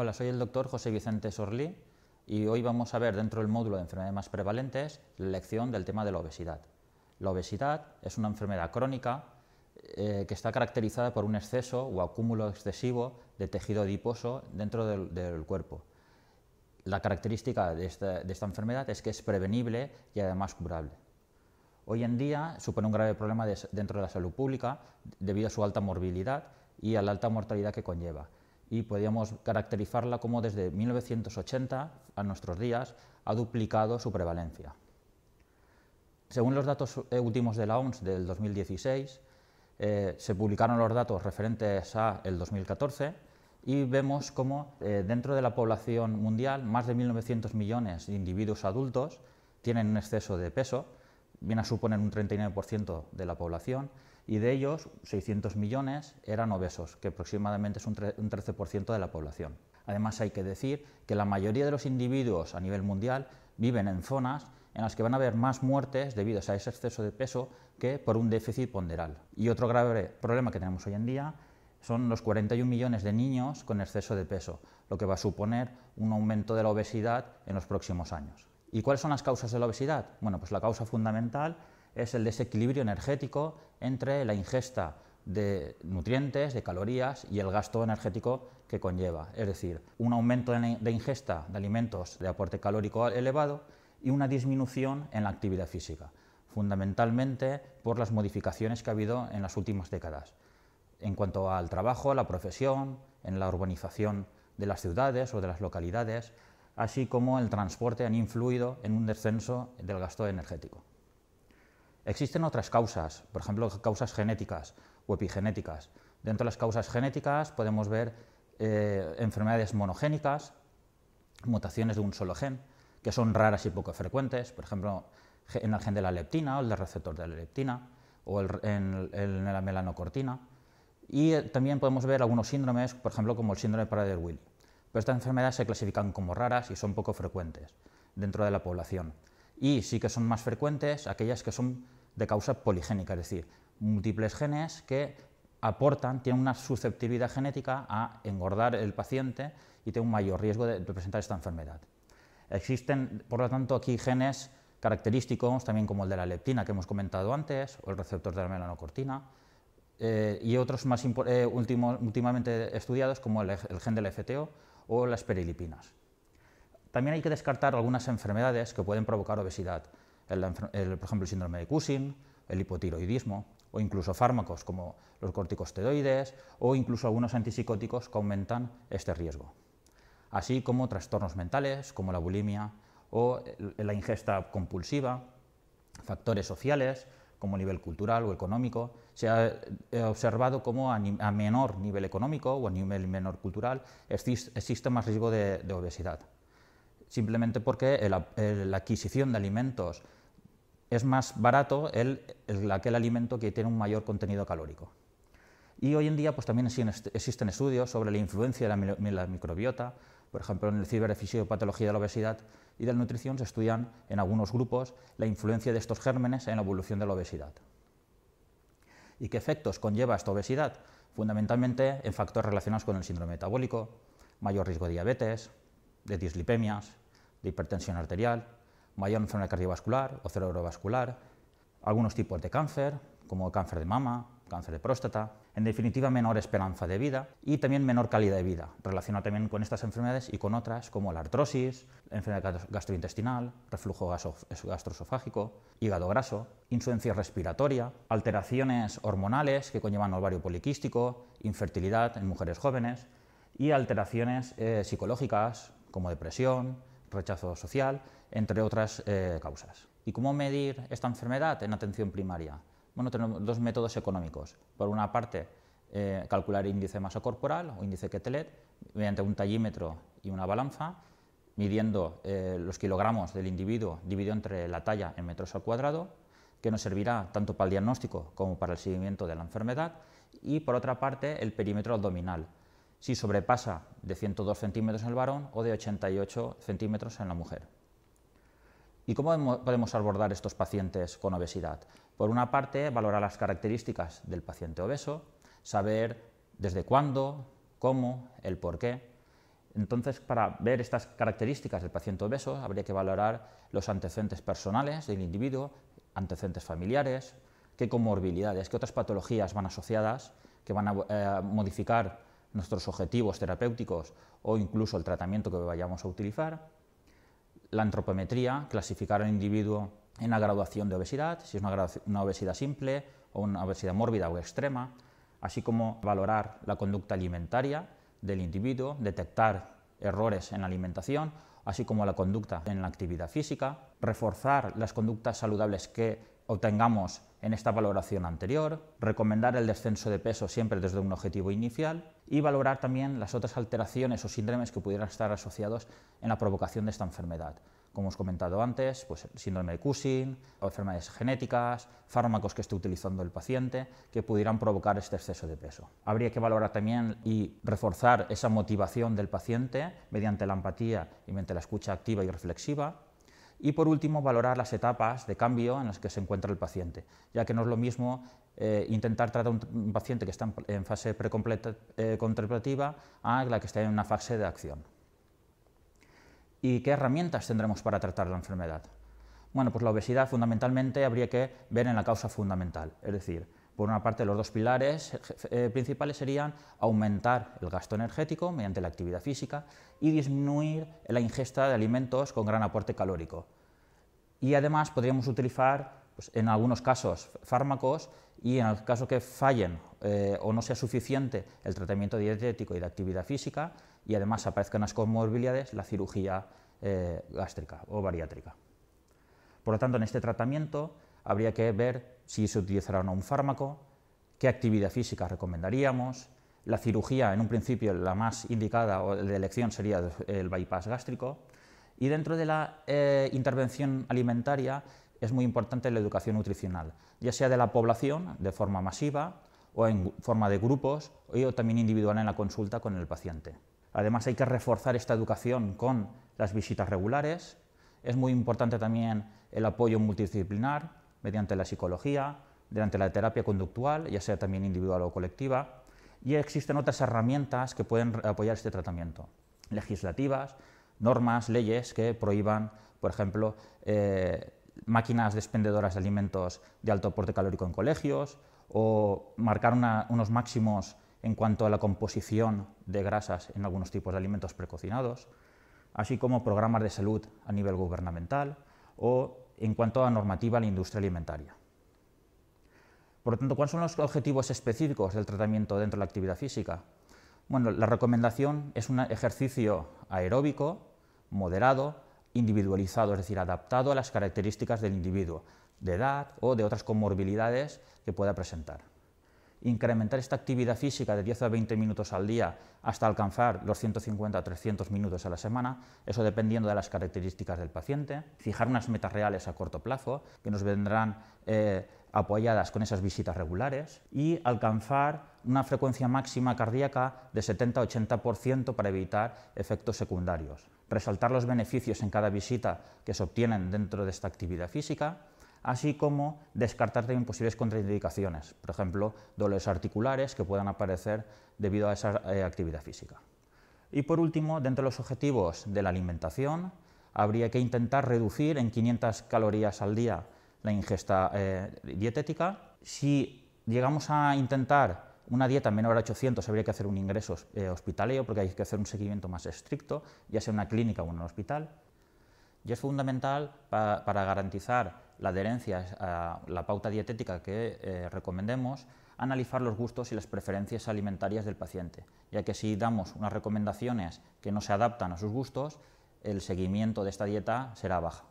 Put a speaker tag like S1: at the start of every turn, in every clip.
S1: Hola, soy el doctor José Vicente Sorlí y hoy vamos a ver dentro del módulo de enfermedades más prevalentes la lección del tema de la obesidad. La obesidad es una enfermedad crónica eh, que está caracterizada por un exceso o acúmulo excesivo de tejido adiposo dentro del, cuerpo. La característica de esta, enfermedad es que es prevenible y además curable. Hoy en día supone un grave problema dentro de la salud pública debido a su alta morbilidad y a la alta mortalidad que conlleva y podríamos caracterizarla como desde 1980 a nuestros días ha duplicado su prevalencia. Según los datos eh, últimos de la OMS del 2016, eh, se publicaron los datos referentes a el 2014 y vemos cómo eh, dentro de la población mundial más de 1.900 millones de individuos adultos tienen un exceso de peso, viene a suponer un 39% de la población, y de ellos 600 millones eran obesos, que aproximadamente es un, 13% de la población. Además hay que decir que la mayoría de los individuos a nivel mundial viven en zonas en las que van a haber más muertes debido a ese exceso de peso que por un déficit ponderal. Y otro grave problema que tenemos hoy en día son los 41 millones de niños con exceso de peso, lo que va a suponer un aumento de la obesidad en los próximos años. ¿Y cuáles son las causas de la obesidad? Bueno, pues la causa fundamental es el desequilibrio energético entre la ingesta de nutrientes, de calorías y el gasto energético que conlleva. Es decir, un aumento de ingesta de alimentos de aporte calórico elevado y una disminución en la actividad física, fundamentalmente por las modificaciones que ha habido en las últimas décadas. En cuanto al trabajo, a la profesión, en la urbanización de las ciudades o de las localidades, así como el transporte han influido en un descenso del gasto energético. Existen otras causas, por ejemplo, causas genéticas o epigenéticas. Dentro de las causas genéticas podemos ver eh, enfermedades monogénicas, mutaciones de un solo gen, que son raras y poco frecuentes, por ejemplo, en el gen de la leptina o el del receptor de la leptina, o en, la melanocortina. Y eh, también podemos ver algunos síndromes, por ejemplo, como el síndrome de Prader-Willi. Pero estas enfermedades se clasifican como raras y son poco frecuentes dentro de la población. Y sí que son más frecuentes aquellas que son de causa poligénica, es decir, múltiples genes que aportan, tienen una susceptibilidad genética a engordar el paciente y tiene un mayor riesgo de presentar esta enfermedad. Existen, por lo tanto, aquí genes característicos, también como el de la leptina que hemos comentado antes, o el receptor de la melanocortina, eh, y otros más eh, últimamente estudiados, como el gen del FTO o las perilipinas. También hay que descartar algunas enfermedades que pueden provocar obesidad por ejemplo, el síndrome de Cushing, el hipotiroidismo, o incluso fármacos como los corticosteroides o incluso algunos antipsicóticos que aumentan este riesgo, así como trastornos mentales como la bulimia o la ingesta compulsiva, factores sociales como nivel cultural o económico. Se ha observado como a, menor nivel económico o a nivel menor cultural existe más riesgo de obesidad simplemente porque la adquisición de alimentos es más barato el, aquel alimento que tiene un mayor contenido calórico. Y hoy en día pues, también existen estudios sobre la influencia de la, microbiota, por ejemplo, en el ciberfisiopatología de la obesidad y de la nutrición se estudian en algunos grupos la influencia de estos gérmenes en la evolución de la obesidad. ¿Y qué efectos conlleva esta obesidad? Fundamentalmente en factores relacionados con el síndrome metabólico, mayor riesgo de diabetes, de dislipemias, de hipertensión arterial, mayor enfermedad cardiovascular o cerebrovascular, algunos tipos de cáncer, como cáncer de mama, cáncer de próstata, en definitiva menor esperanza de vida y también menor calidad de vida, relacionada también con estas enfermedades y con otras como la artrosis, enfermedad gastrointestinal, reflujo gastroesofágico, hígado graso, insuficiencia respiratoria, alteraciones hormonales que conllevan ovario poliquístico, infertilidad en mujeres jóvenes y alteraciones eh, psicológicas como depresión, rechazo social, entre otras eh, causas. ¿Y cómo medir esta enfermedad en atención primaria? Bueno, tenemos dos métodos económicos. Por una parte, eh, calcular índice de masa corporal o índice Ketelet mediante un tallímetro y una balanza, midiendo eh, los kilogramos del individuo dividido entre la talla en metros al cuadrado, que nos servirá tanto para el diagnóstico como para el seguimiento de la enfermedad, y por otra parte el perímetro abdominal, si sobrepasa de 102 centímetros en el varón o de 88 centímetros en la mujer. ¿Y cómo podemos abordar estos pacientes con obesidad? Por una parte, valorar las características del paciente obeso, saber desde cuándo, cómo, el por qué. Entonces, para ver estas características del paciente obeso, habría que valorar los antecedentes personales del individuo, antecedentes familiares, qué comorbilidades, qué otras patologías van asociadas, que van a eh, modificar nuestros objetivos terapéuticos o incluso el tratamiento que vayamos a utilizar. La antropometría, clasificar al individuo en la graduación de obesidad, si es una, una obesidad simple o una obesidad mórbida o extrema, así como valorar la conducta alimentaria del individuo, detectar errores en la alimentación, así como la conducta en la actividad física, reforzar las conductas saludables que obtengamos en esta valoración anterior, recomendar el descenso de peso siempre desde un objetivo inicial y valorar también las otras alteraciones o síndromes que pudieran estar asociados en la provocación de esta enfermedad. Como os he comentado antes, pues síndrome de Cushing, enfermedades genéticas, fármacos que esté utilizando el paciente que pudieran provocar este exceso de peso. Habría que valorar también y reforzar esa motivación del paciente mediante la empatía y mediante la escucha activa y reflexiva y por último, valorar las etapas de cambio en las que se encuentra el paciente, ya que no es lo mismo eh, intentar tratar a un, paciente que está en, fase precontemplativa eh, a la que está en una fase de acción. ¿Y qué herramientas tendremos para tratar la enfermedad? Bueno, pues la obesidad fundamentalmente habría que ver en la causa fundamental, es decir, por una parte, los dos pilares eh, eh, principales serían aumentar el gasto energético mediante la actividad física y disminuir la ingesta de alimentos con gran aporte calórico. Y además podríamos utilizar, pues, en algunos casos, fármacos y en el caso que fallen eh, o no sea suficiente el tratamiento dietético y de actividad física y además aparezcan las comorbilidades, la cirugía gástrica o bariátrica. Por lo tanto, en este tratamiento habría que ver si se utilizará o un fármaco, qué actividad física recomendaríamos, la cirugía, en un principio la más indicada o de elección sería el bypass gástrico, y dentro de la eh, intervención alimentaria es muy importante la educación nutricional, ya sea de la población de forma masiva o en forma de grupos o también individual en la consulta con el paciente. Además hay que reforzar esta educación con las visitas regulares, es muy importante también el apoyo multidisciplinar, mediante la psicología, mediante la terapia conductual, ya sea también individual o colectiva, y existen otras herramientas que pueden apoyar este tratamiento, legislativas, normas, leyes que prohíban, por ejemplo, eh, máquinas despendedoras de alimentos de alto aporte calórico en colegios, o marcar unos máximos en cuanto a la composición de grasas en algunos tipos de alimentos precocinados, así como programas de salud a nivel gubernamental o en cuanto a normativa a la industria alimentaria. Por lo tanto, ¿cuáles son los objetivos específicos del tratamiento dentro de la actividad física? Bueno, la recomendación es un ejercicio aeróbico, moderado, individualizado, es decir, adaptado a las características del individuo, de edad o de otras comorbilidades que pueda presentar incrementar esta actividad física de 10 a 20 minutos al día hasta alcanzar los 150 a 300 minutos a la semana, eso dependiendo de las características del paciente, fijar unas metas reales a corto plazo que nos vendrán eh, apoyadas con esas visitas regulares y alcanzar una frecuencia máxima cardíaca de 70-80% para evitar efectos secundarios, resaltar los beneficios en cada visita que se obtienen dentro de esta actividad física así como descartar también posibles contraindicaciones, por ejemplo, dolores articulares que puedan aparecer debido a esa eh, actividad física. Y por último, dentro de los objetivos de la alimentación, habría que intentar reducir en 500 calorías al día la ingesta eh, dietética. Si llegamos a intentar una dieta menor a 800, habría que hacer un ingreso eh, hospitalario porque hay que hacer un seguimiento más estricto, ya sea en una clínica o en un hospital. Y es fundamental para garantizar la adherencia a la pauta dietética que eh, recomendemos, analizar los gustos y las preferencias alimentarias del paciente, ya que si damos unas recomendaciones que no se adaptan a sus gustos, el seguimiento de esta dieta será baja.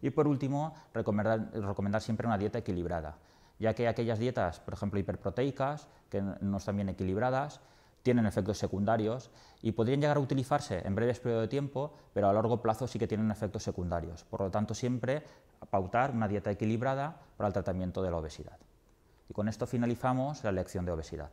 S1: Y por último, recomendar siempre una dieta equilibrada, ya que aquellas dietas, por ejemplo, hiperproteicas, que no están bien equilibradas, tienen efectos secundarios y podrían llegar a utilizarse en breves periodos de tiempo, pero a largo plazo sí que tienen efectos secundarios. Por lo tanto, siempre pautar una dieta equilibrada para el tratamiento de la obesidad. Y con esto finalizamos la lección de obesidad.